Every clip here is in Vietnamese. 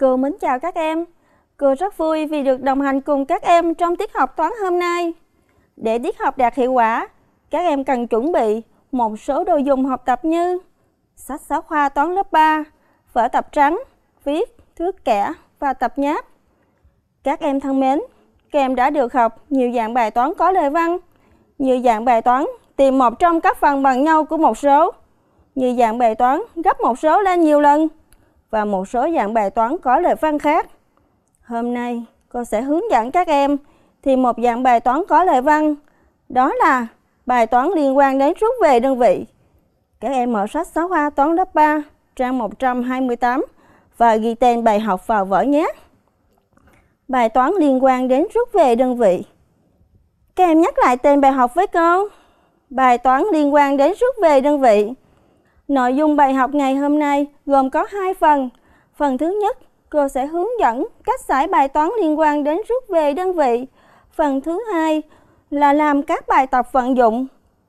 Cường mến chào các em. Cường rất vui vì được đồng hành cùng các em trong tiết học toán hôm nay. Để tiết học đạt hiệu quả, các em cần chuẩn bị một số đồ dùng học tập như sách giáo khoa toán lớp 3, vở tập trắng, viết, thước kẻ và tập nháp. Các em thân mến, các em đã được học nhiều dạng bài toán có lời văn, nhiều dạng bài toán tìm một trong các phần bằng nhau của một số, nhiều dạng bài toán gấp một số lên nhiều lần và một số dạng bài toán có lời văn khác. Hôm nay, cô sẽ hướng dẫn các em thì một dạng bài toán có lời văn, đó là bài toán liên quan đến rút về đơn vị. Các em mở sách giáo khoa toán lớp 3, trang 128 và ghi tên bài học vào vở nhé. Bài toán liên quan đến rút về đơn vị. Các em nhắc lại tên bài học với con. Bài toán liên quan đến rút về đơn vị Nội dung bài học ngày hôm nay gồm có 2 phần. Phần thứ nhất, cô sẽ hướng dẫn cách giải bài toán liên quan đến rút về đơn vị. Phần thứ hai là làm các bài tập vận dụng.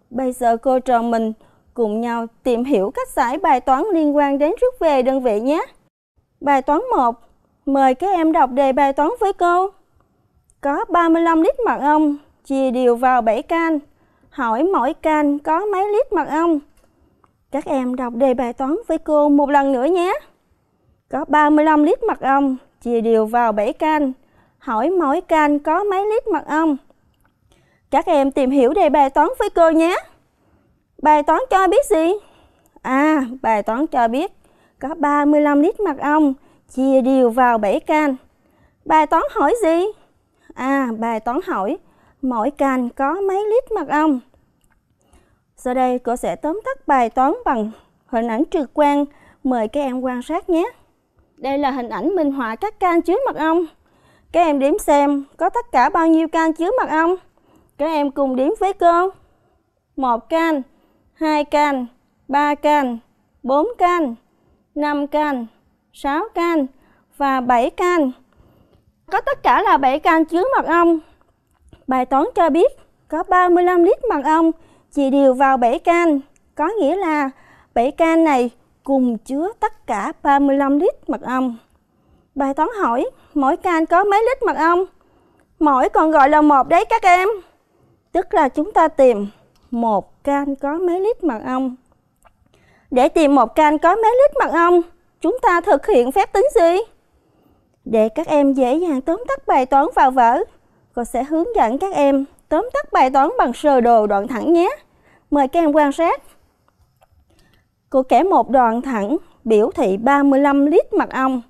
Bây giờ cô trò mình cùng nhau tìm hiểu cách giải bài toán liên quan đến rút về đơn vị nhé. Bài toán 1. Mời các em đọc đề bài toán với cô. Có 35 lít mật ong, chia đều vào 7 can. Hỏi mỗi can có mấy lít mật ong? Các em đọc đề bài toán với cô một lần nữa nhé. Có 35 lít mật ong, chia đều vào 7 can. Hỏi mỗi can có mấy lít mật ong? Các em tìm hiểu đề bài toán với cô nhé. Bài toán cho biết gì? À, bài toán cho biết có 35 lít mật ong, chia đều vào 7 can. Bài toán hỏi gì? À, bài toán hỏi mỗi can có mấy lít mật ong? Sau đây cô sẽ tóm tắt bài toán bằng hình ảnh trực quan. Mời các em quan sát nhé. Đây là hình ảnh minh họa các can chứa mật ong. Các em đếm xem có tất cả bao nhiêu can chứa mật ong. Các em cùng đếm với cô. một can, hai can, ba can, bốn can, năm can, sáu can và bảy can. Có tất cả là bảy can chứa mật ong. Bài toán cho biết có 35 lít mật ong chị điều vào bể can, có nghĩa là bể can này cùng chứa tất cả 35 lít mật ong. Bài toán hỏi mỗi can có mấy lít mật ong? Mỗi còn gọi là một đấy các em. Tức là chúng ta tìm một can có mấy lít mật ong. Để tìm một can có mấy lít mật ong, chúng ta thực hiện phép tính gì? Để các em dễ dàng tóm tắt bài toán vào vở, cô sẽ hướng dẫn các em Tóm tắt bài toán bằng sơ đồ đoạn thẳng nhé. Mời các em quan sát. cô kẻ một đoạn thẳng biểu thị 35 lít mật ong.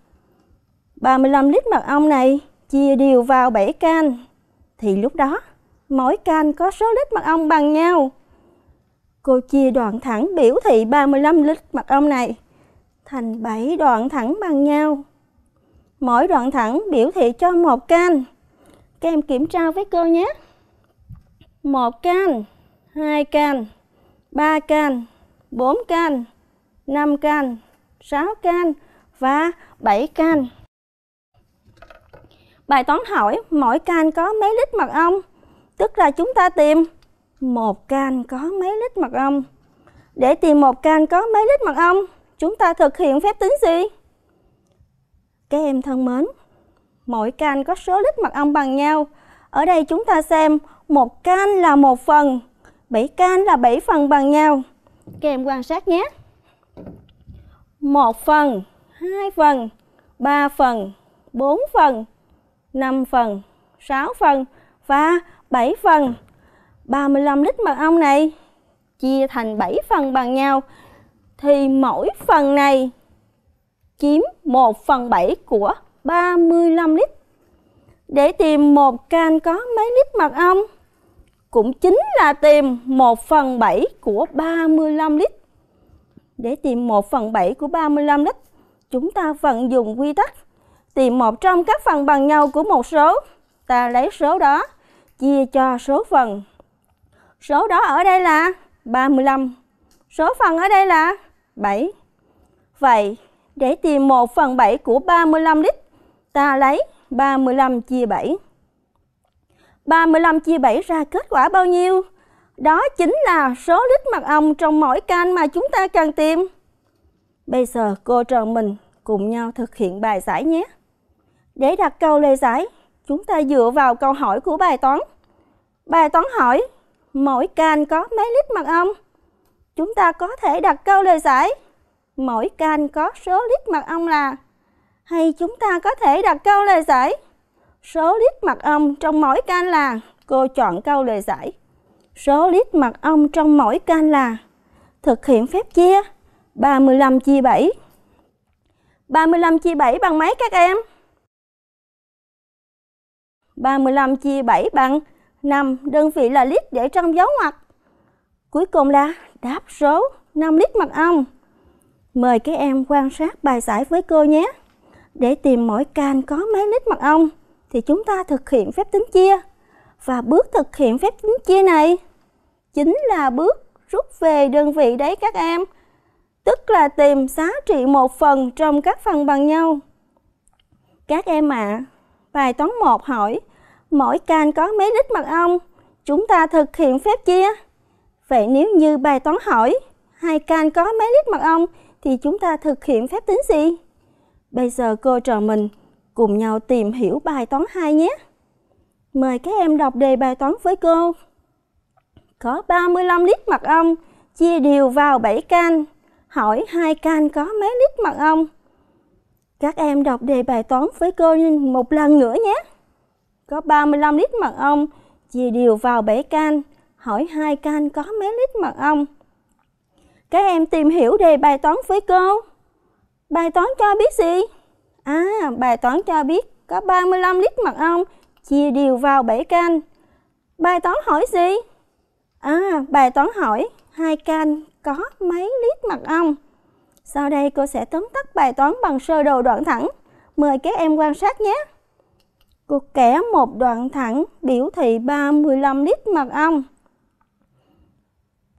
35 lít mật ong này chia đều vào 7 can thì lúc đó mỗi can có số lít mật ong bằng nhau. Cô chia đoạn thẳng biểu thị 35 lít mật ong này thành 7 đoạn thẳng bằng nhau. Mỗi đoạn thẳng biểu thị cho một can. Các em kiểm tra với cô nhé. 1 can, 2 can, 3 can, 4 can, 5 can, 6 can và 7 can. Bài toán hỏi mỗi can có mấy lít mật ong? Tức là chúng ta tìm một can có mấy lít mật ong. Để tìm một can có mấy lít mật ong, chúng ta thực hiện phép tính gì? Các em thân mến, mỗi can có số lít mật ong bằng nhau. Ở đây chúng ta xem một can là một phần, bảy can là bảy phần bằng nhau. kèm quan sát nhé. một phần, hai phần, ba phần, bốn phần, năm phần, sáu phần và bảy phần. 35 lít mật ong này chia thành bảy phần bằng nhau thì mỗi phần này chiếm 1 phần 7 của 35 lít. Để tìm một can có mấy lít mật ong cũng chính là tìm 1 phần 7 của 35 lít. Để tìm 1 phần 7 của 35 lít, chúng ta vận dụng quy tắc tìm một trong các phần bằng nhau của một số. Ta lấy số đó chia cho số phần. Số đó ở đây là 35. Số phần ở đây là 7. Vậy, để tìm 1 phần 7 của 35 lít, ta lấy 35 chia 7. 35 chia 7 ra kết quả bao nhiêu? Đó chính là số lít mật ong trong mỗi can mà chúng ta cần tìm. Bây giờ cô trò mình cùng nhau thực hiện bài giải nhé. Để đặt câu lời giải, chúng ta dựa vào câu hỏi của bài toán. Bài toán hỏi, mỗi can có mấy lít mật ong? Chúng ta có thể đặt câu lời giải, mỗi can có số lít mật ong là? Hay chúng ta có thể đặt câu lời giải, Số lít mật ong trong mỗi can là Cô chọn câu lời giải Số lít mật ong trong mỗi can là Thực hiện phép chia 35 chia 7 35 chia 7 bằng mấy các em? 35 chia 7 bằng 5 đơn vị là lít để trong dấu ngoặc. Cuối cùng là đáp số 5 lít mật ong. Mời các em quan sát bài giải với cô nhé. Để tìm mỗi can có mấy lít mật ong thì chúng ta thực hiện phép tính chia. Và bước thực hiện phép tính chia này chính là bước rút về đơn vị đấy các em, tức là tìm giá trị một phần trong các phần bằng nhau. Các em ạ, à, bài toán 1 hỏi, mỗi can có mấy lít mật ong? Chúng ta thực hiện phép chia. Vậy nếu như bài toán hỏi, hai can có mấy lít mật ong thì chúng ta thực hiện phép tính gì? Bây giờ cô trò mình Cùng nhau tìm hiểu bài toán 2 nhé. Mời các em đọc đề bài toán với cô. Có 35 lít mật ong, chia đều vào 7 can. Hỏi hai can có mấy lít mật ong? Các em đọc đề bài toán với cô một lần nữa nhé. Có 35 lít mật ong, chia đều vào 7 can. Hỏi hai can có mấy lít mật ong? Các em tìm hiểu đề bài toán với cô. Bài toán cho biết gì? À, bài toán cho biết có 35 lít mật ong chia đều vào 7 can. Bài toán hỏi gì? À, bài toán hỏi hai can có mấy lít mật ong? Sau đây cô sẽ tóm tắt bài toán bằng sơ đồ đoạn thẳng. Mời các em quan sát nhé. Cô kẻ một đoạn thẳng biểu thị 35 lít mật ong.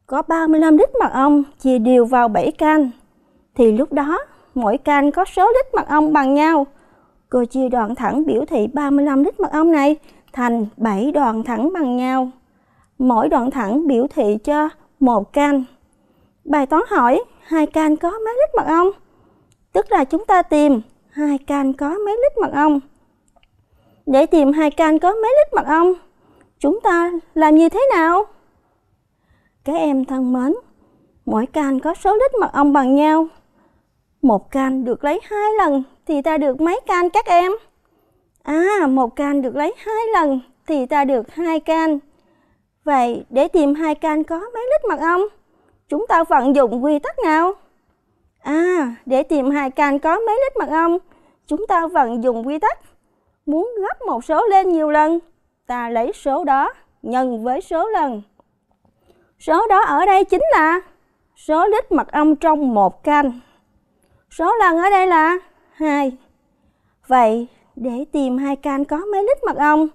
Có 35 lít mật ong chia đều vào 7 can Thì lúc đó mỗi can có số lít mật ong bằng nhau. Cô chia đoạn thẳng biểu thị 35 lít mật ong này thành 7 đoạn thẳng bằng nhau. Mỗi đoạn thẳng biểu thị cho một can. Bài toán hỏi hai can có mấy lít mật ong? Tức là chúng ta tìm hai can có mấy lít mật ong. Để tìm hai can có mấy lít mật ong, chúng ta làm như thế nào? Các em thân mến, mỗi can có số lít mật ong bằng nhau một can được lấy hai lần thì ta được mấy can các em? À, một can được lấy hai lần thì ta được hai can. Vậy để tìm hai can có mấy lít mật ong? Chúng ta vận dụng quy tắc nào? À, để tìm hai can có mấy lít mật ong, chúng ta vận dụng quy tắc. Muốn gấp một số lên nhiều lần, ta lấy số đó nhân với số lần. Số đó ở đây chính là số lít mật ong trong một can. Số lần ở đây là 2. Vậy để tìm hai can có mấy lít mật ong?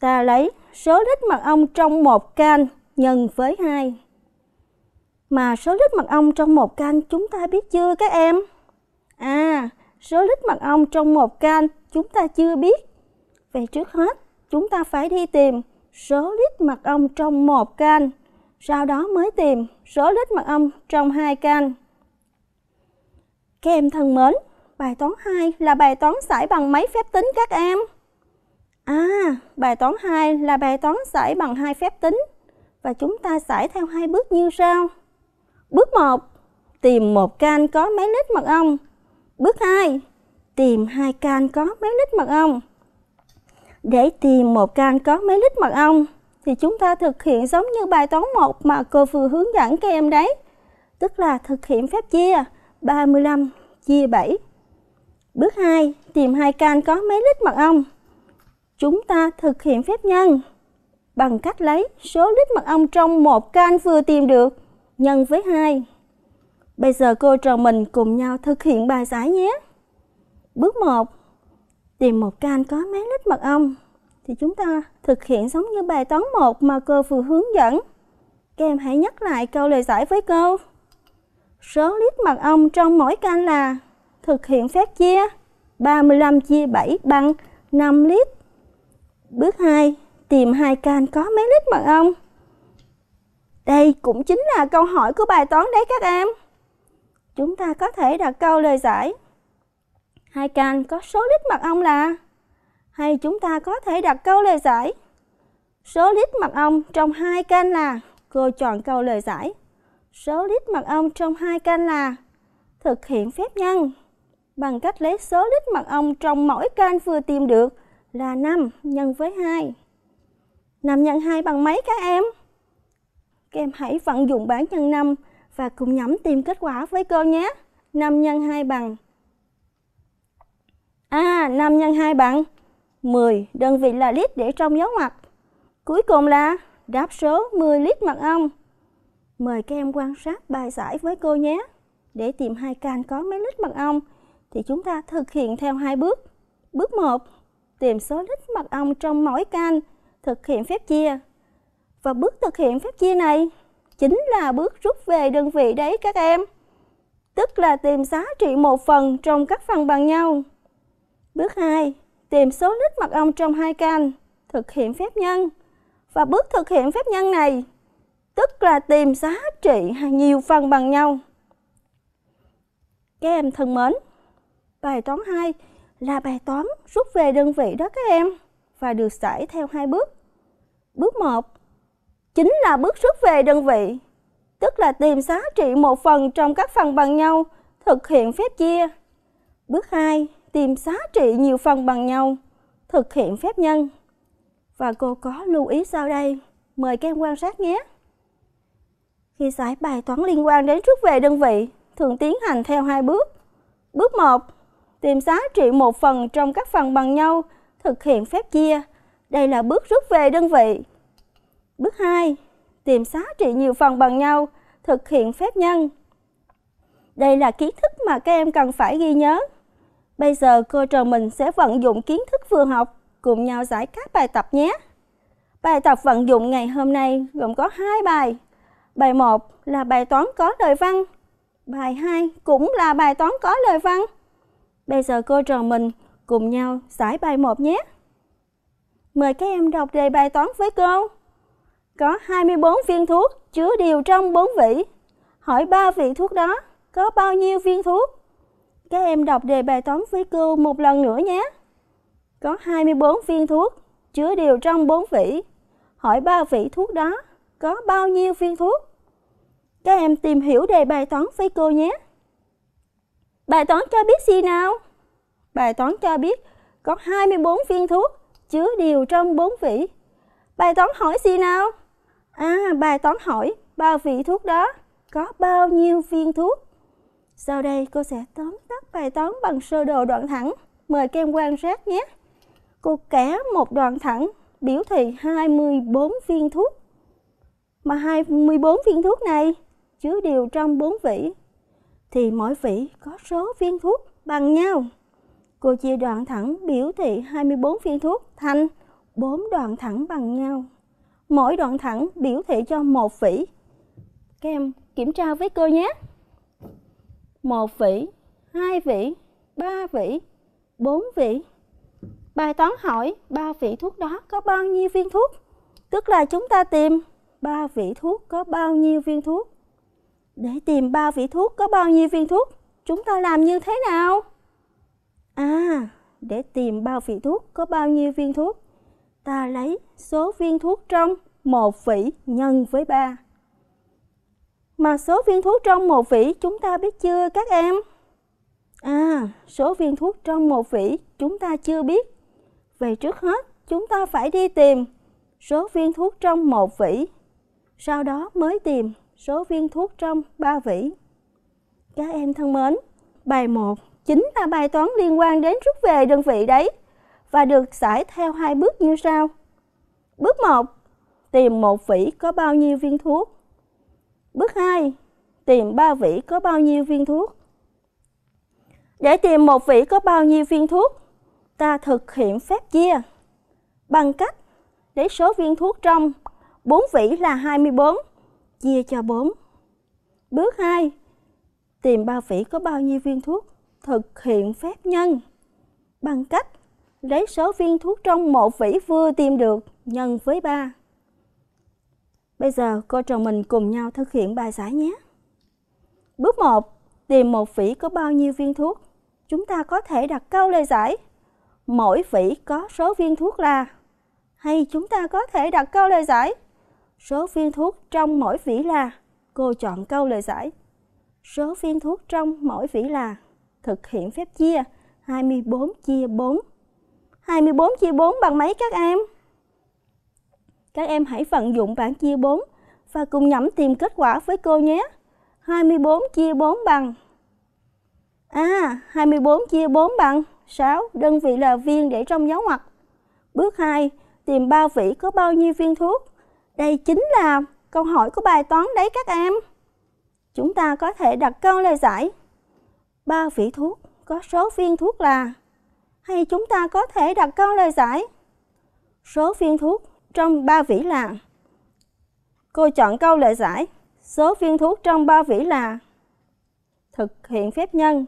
Ta lấy số lít mật ong trong một can nhân với 2. Mà số lít mật ong trong một can chúng ta biết chưa các em? À, số lít mật ong trong một can chúng ta chưa biết. Vậy trước hết, chúng ta phải đi tìm số lít mật ong trong một can, sau đó mới tìm số lít mật ong trong hai can. Các em thân mến, bài toán 2 là bài toán giải bằng mấy phép tính các em? À, bài toán 2 là bài toán giải bằng hai phép tính và chúng ta giải theo hai bước như sau. Bước 1, tìm một can có mấy lít mật ong. Bước 2, tìm hai can có mấy lít mật ong. Để tìm một can có mấy lít mật ong thì chúng ta thực hiện giống như bài toán 1 mà cô vừa hướng dẫn các em đấy. Tức là thực hiện phép chia 35 chia 7. Bước 2, tìm hai can có mấy lít mật ong. Chúng ta thực hiện phép nhân bằng cách lấy số lít mật ong trong một can vừa tìm được nhân với 2. Bây giờ cô trò mình cùng nhau thực hiện bài giải nhé. Bước 1, tìm một can có mấy lít mật ong thì chúng ta thực hiện giống như bài toán 1 mà cô vừa hướng dẫn. Các em hãy nhắc lại câu lời giải với cô. Số lít mật ong trong mỗi canh là thực hiện phép chia 35 chia 7 bằng 5 lít. Bước 2, tìm hai can có mấy lít mật ong. Đây cũng chính là câu hỏi của bài toán đấy các em. Chúng ta có thể đặt câu lời giải. Hai can có số lít mật ong là hay chúng ta có thể đặt câu lời giải. Số lít mật ong trong hai can là cô chọn câu lời giải. Số lít mật ong trong hai canh là thực hiện phép nhân bằng cách lấy số lít mật ong trong mỗi canh vừa tìm được là 5 nhân với 2. 5 nhân 2 bằng mấy các em? Các em hãy vận dụng bảng nhân 5 và cùng nhắm tìm kết quả với cô nhé. 5 nhân 2 bằng À, 5 nhân 2 bằng 10, đơn vị là lít để trong dấu ngoặc. Cuối cùng là đáp số 10 lít mật ong. Mời các em quan sát bài giải với cô nhé. Để tìm hai can có mấy lít mật ong thì chúng ta thực hiện theo hai bước. Bước 1, tìm số lít mật ong trong mỗi can, thực hiện phép chia. Và bước thực hiện phép chia này chính là bước rút về đơn vị đấy các em. Tức là tìm giá trị một phần trong các phần bằng nhau. Bước 2, tìm số lít mật ong trong hai can, thực hiện phép nhân. Và bước thực hiện phép nhân này tức là tìm giá trị nhiều phần bằng nhau. Các em thân mến, bài toán 2 là bài toán rút về đơn vị đó các em và được giải theo hai bước. Bước 1 chính là bước rút về đơn vị, tức là tìm giá trị một phần trong các phần bằng nhau, thực hiện phép chia. Bước 2 tìm giá trị nhiều phần bằng nhau, thực hiện phép nhân. Và cô có lưu ý sau đây, mời các em quan sát nhé. Khi giải bài toán liên quan đến rút về đơn vị, thường tiến hành theo hai bước. Bước 1. Tìm giá trị một phần trong các phần bằng nhau, thực hiện phép chia. Đây là bước rút về đơn vị. Bước 2. Tìm giá trị nhiều phần bằng nhau, thực hiện phép nhân. Đây là kiến thức mà các em cần phải ghi nhớ. Bây giờ cô trò mình sẽ vận dụng kiến thức vừa học cùng nhau giải các bài tập nhé. Bài tập vận dụng ngày hôm nay gồm có hai bài. Bài 1 là bài toán có lời văn. Bài 2 cũng là bài toán có lời văn. Bây giờ cô trò mình cùng nhau giải bài 1 nhé. Mời các em đọc đề bài toán với cô. Có 24 viên thuốc chứa đều trong 4 vị. Hỏi ba vị thuốc đó có bao nhiêu viên thuốc? Các em đọc đề bài toán với cô một lần nữa nhé. Có 24 viên thuốc chứa đều trong 4 vị. Hỏi ba vị thuốc đó có bao nhiêu viên thuốc? Các em tìm hiểu đề bài toán với cô nhé. Bài toán cho biết gì nào? Bài toán cho biết có 24 viên thuốc chứa đều trong 4 vỉ. Bài toán hỏi gì nào? À, bài toán hỏi bao vị thuốc đó có bao nhiêu viên thuốc? Sau đây cô sẽ tóm tắt bài toán bằng sơ đồ đoạn thẳng. Mời các em quan sát nhé. Cô kẻ một đoạn thẳng biểu thị 24 viên thuốc. Mà 24 viên thuốc này chứa đều trong bốn vỉ, thì mỗi vỉ có số viên thuốc bằng nhau. Cô chia đoạn thẳng biểu thị 24 viên thuốc thành 4 đoạn thẳng bằng nhau. Mỗi đoạn thẳng biểu thị cho một vỉ. Các em kiểm tra với cô nhé. Một vỉ, hai vỉ, ba vỉ, bốn vỉ. Bài toán hỏi ba vị thuốc đó có bao nhiêu viên thuốc? Tức là chúng ta tìm ba vị thuốc có bao nhiêu viên thuốc? Để tìm bao vị thuốc có bao nhiêu viên thuốc, chúng ta làm như thế nào? À, để tìm bao vị thuốc có bao nhiêu viên thuốc, ta lấy số viên thuốc trong một vị nhân với 3. Mà số viên thuốc trong một vị chúng ta biết chưa các em? À, số viên thuốc trong một vị chúng ta chưa biết. Vậy trước hết chúng ta phải đi tìm số viên thuốc trong một vị sau đó mới tìm số viên thuốc trong ba vỉ. Các em thân mến, bài 1 chính là bài toán liên quan đến rút về đơn vị đấy và được giải theo hai bước như sau. Bước 1. Tìm một vỉ có bao nhiêu viên thuốc. Bước 2. Tìm ba vỉ có bao nhiêu viên thuốc. Để tìm một vỉ có bao nhiêu viên thuốc, ta thực hiện phép chia bằng cách lấy số viên thuốc trong 4 vỉ là 24 chia cho bốn Bước 2. Tìm bao phỉ có bao nhiêu viên thuốc, thực hiện phép nhân bằng cách lấy số viên thuốc trong một vỉ vừa tìm được nhân với 3. Bây giờ cô trò mình cùng nhau thực hiện bài giải nhé. Bước 1. Tìm một vỉ có bao nhiêu viên thuốc. Chúng ta có thể đặt câu lời giải. Mỗi vỉ có số viên thuốc là. Hay chúng ta có thể đặt câu lời giải Số viên thuốc trong mỗi vỉ là, cô chọn câu lời giải. Số viên thuốc trong mỗi vỉ là, thực hiện phép chia, 24 chia 4. 24 chia 4 bằng mấy các em? Các em hãy vận dụng bảng chia 4 và cùng nhẩm tìm kết quả với cô nhé. 24 chia 4 bằng À, 24 chia 4 bằng 6, đơn vị là viên để trong dấu ngoặc. Bước 2, tìm bao vỉ có bao nhiêu viên thuốc? Đây chính là câu hỏi của bài toán đấy các em. Chúng ta có thể đặt câu lời giải. Ba vị thuốc có số viên thuốc là hay chúng ta có thể đặt câu lời giải. Số viên thuốc trong ba vĩ là Cô chọn câu lời giải. Số viên thuốc trong ba vĩ là Thực hiện phép nhân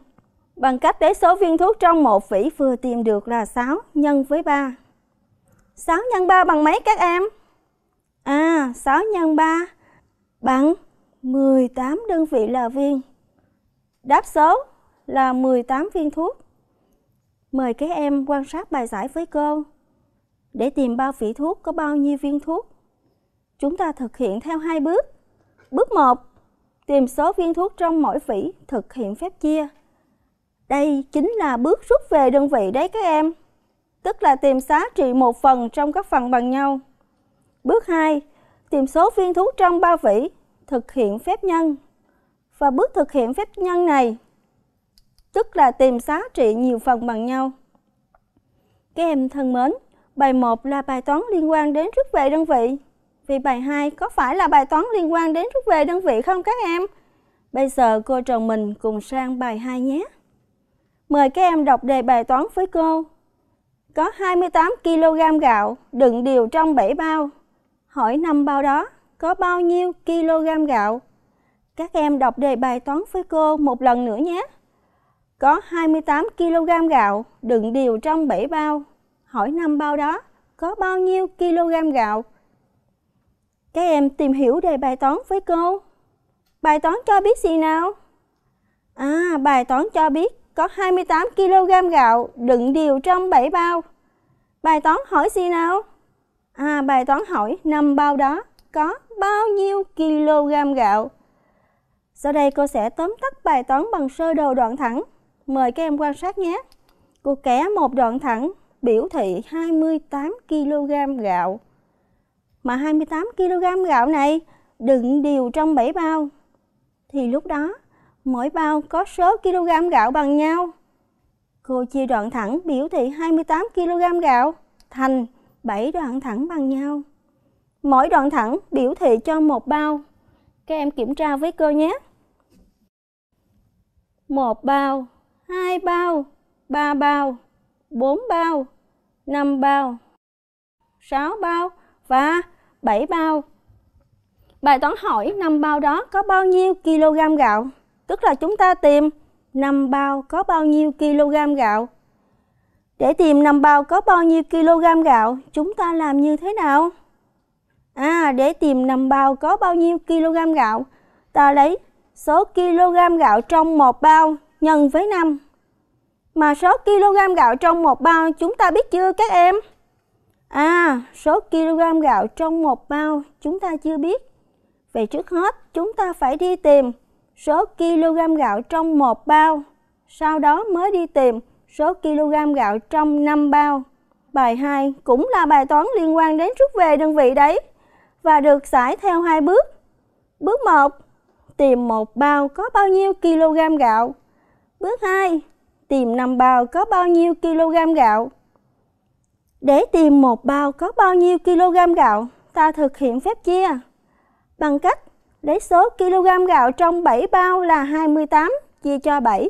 bằng cách lấy số viên thuốc trong một vĩ vừa tìm được là 6 nhân với 3. 6 nhân 3 bằng mấy các em? À, 6 nhân 3 bằng 18 đơn vị là viên. Đáp số là 18 viên thuốc. Mời các em quan sát bài giải với cô. Để tìm bao vỉ thuốc có bao nhiêu viên thuốc? Chúng ta thực hiện theo hai bước. Bước 1, tìm số viên thuốc trong mỗi vỉ thực hiện phép chia. Đây chính là bước rút về đơn vị đấy các em, tức là tìm giá trị một phần trong các phần bằng nhau. Bước 2. Tìm số viên thuốc trong bao vỉ, thực hiện phép nhân. Và bước thực hiện phép nhân này, tức là tìm giá trị nhiều phần bằng nhau. Các em thân mến, bài 1 là bài toán liên quan đến rút về đơn vị. Vì bài 2 có phải là bài toán liên quan đến rút về đơn vị không các em? Bây giờ cô trò mình cùng sang bài 2 nhé. Mời các em đọc đề bài toán với cô. Có 28 kg gạo đựng đều trong 7 bao hỏi năm bao đó có bao nhiêu kg gạo? Các em đọc đề bài toán với cô một lần nữa nhé. Có 28 kg gạo đựng đều trong 7 bao. Hỏi năm bao đó có bao nhiêu kg gạo? Các em tìm hiểu đề bài toán với cô. Bài toán cho biết gì nào? À, bài toán cho biết có 28 kg gạo đựng đều trong 7 bao. Bài toán hỏi gì nào? À, bài toán hỏi năm bao đó có bao nhiêu kg gạo? Sau đây cô sẽ tóm tắt bài toán bằng sơ đồ đoạn thẳng. Mời các em quan sát nhé. Cô kẻ một đoạn thẳng biểu thị 28 kg gạo. Mà 28 kg gạo này đựng đều trong 7 bao. Thì lúc đó mỗi bao có số kg gạo bằng nhau. Cô chia đoạn thẳng biểu thị 28 kg gạo thành 7 đoạn thẳng bằng nhau. Mỗi đoạn thẳng biểu thị cho một bao. Các em kiểm tra với cô nhé. Một bao, hai bao, ba bao, bốn bao, năm bao, sáu bao và bảy bao. Bài toán hỏi năm bao đó có bao nhiêu kg gạo? Tức là chúng ta tìm năm bao có bao nhiêu kg gạo để tìm nằm bào có bao nhiêu kg gạo, chúng ta làm như thế nào? À, để tìm nằm bào có bao nhiêu kg gạo, ta lấy số kg gạo trong một bao nhân với 5. Mà số kg gạo trong một bao chúng ta biết chưa các em? À, số kg gạo trong một bao chúng ta chưa biết. Vậy trước hết chúng ta phải đi tìm số kg gạo trong một bao, sau đó mới đi tìm số kg gạo trong 5 bao. Bài 2 cũng là bài toán liên quan đến rút về đơn vị đấy và được giải theo hai bước. Bước 1, tìm một bao có bao nhiêu kg gạo. Bước 2, tìm 5 bao có bao nhiêu kg gạo. Để tìm một bao có bao nhiêu kg gạo, ta thực hiện phép chia bằng cách lấy số kg gạo trong 7 bao là 28 chia cho 7.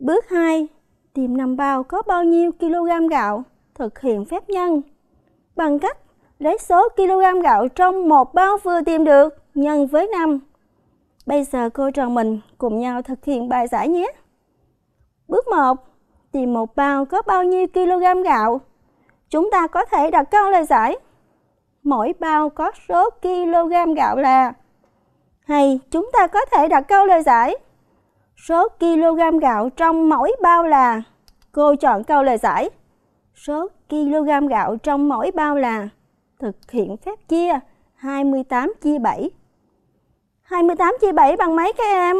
Bước 2, tìm nằm bao có bao nhiêu kg gạo thực hiện phép nhân bằng cách lấy số kg gạo trong một bao vừa tìm được nhân với 5. Bây giờ cô trò mình cùng nhau thực hiện bài giải nhé. Bước 1. Tìm một bao có bao nhiêu kg gạo. Chúng ta có thể đặt câu lời giải. Mỗi bao có số kg gạo là. Hay chúng ta có thể đặt câu lời giải. Số kg gạo trong mỗi bao là Cô chọn câu lời giải Số kg gạo trong mỗi bao là Thực hiện phép chia 28 chia 7 28 chia 7 bằng mấy các em?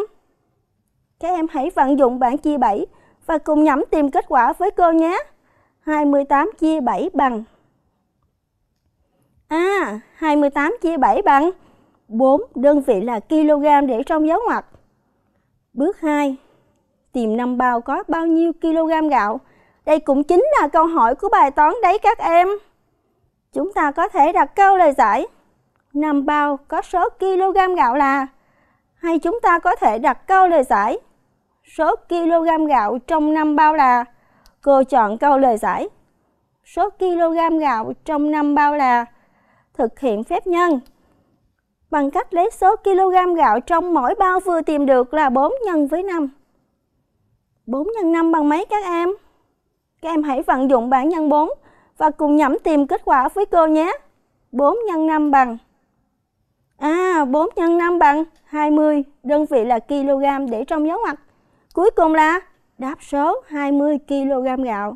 Các em hãy vận dụng bảng chia 7 và cùng nhẩm tìm kết quả với cô nhé. 28 chia 7 bằng À, 28 chia 7 bằng 4 đơn vị là kg để trong dấu ngoặc. Bước 2. Tìm năm bao có bao nhiêu kg gạo? Đây cũng chính là câu hỏi của bài toán đấy các em. Chúng ta có thể đặt câu lời giải. Năm bao có số kg gạo là? Hay chúng ta có thể đặt câu lời giải. Số kg gạo trong năm bao là? Cô chọn câu lời giải. Số kg gạo trong năm bao là? Thực hiện phép nhân bằng cách lấy số kg gạo trong mỗi bao vừa tìm được là 4 nhân với 5. 4 nhân 5 bằng mấy các em? Các em hãy vận dụng bảng nhân 4 và cùng nhẩm tìm kết quả với cô nhé. 4 nhân 5 bằng À, 4 nhân 5 bằng 20, đơn vị là kg để trong dấu ngoặc. Cuối cùng là đáp số 20 kg gạo.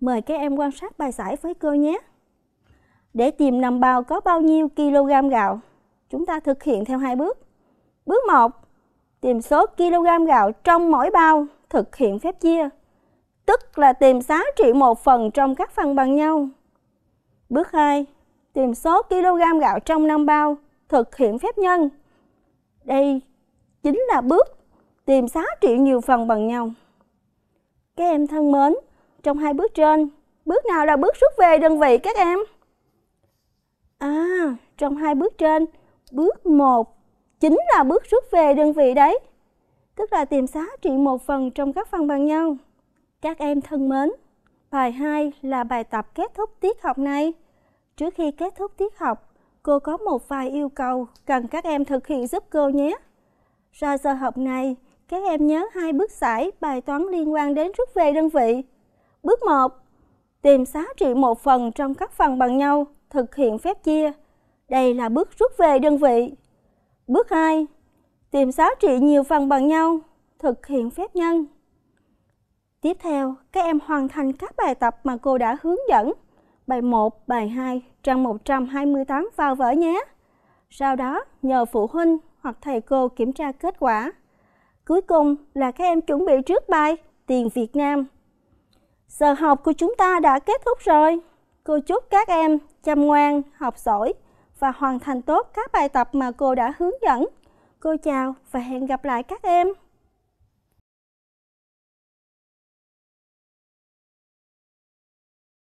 Mời các em quan sát bài giải với cô nhé. Để tìm nằm bao có bao nhiêu kg gạo, chúng ta thực hiện theo hai bước. Bước 1, tìm số kg gạo trong mỗi bao thực hiện phép chia, tức là tìm giá trị một phần trong các phần bằng nhau. Bước 2, tìm số kg gạo trong năm bao thực hiện phép nhân. Đây chính là bước tìm giá trị nhiều phần bằng nhau. Các em thân mến, trong hai bước trên, bước nào là bước rút về đơn vị các em? À, trong hai bước trên, bước 1 chính là bước rút về đơn vị đấy. Tức là tìm giá trị một phần trong các phần bằng nhau. Các em thân mến, bài 2 là bài tập kết thúc tiết học này. Trước khi kết thúc tiết học, cô có một vài yêu cầu cần các em thực hiện giúp cô nhé. Ra giờ học này, các em nhớ hai bước giải bài toán liên quan đến rút về đơn vị. Bước 1. Tìm giá trị một phần trong các phần bằng nhau thực hiện phép chia. Đây là bước rút về đơn vị. Bước 2. Tìm giá trị nhiều phần bằng nhau, thực hiện phép nhân. Tiếp theo, các em hoàn thành các bài tập mà cô đã hướng dẫn. Bài 1, bài 2, trang 128 vào vở nhé. Sau đó, nhờ phụ huynh hoặc thầy cô kiểm tra kết quả. Cuối cùng là các em chuẩn bị trước bài Tiền Việt Nam. Giờ học của chúng ta đã kết thúc rồi. Cô chúc các em chăm ngoan, học giỏi và hoàn thành tốt các bài tập mà cô đã hướng dẫn. Cô chào và hẹn gặp lại các em.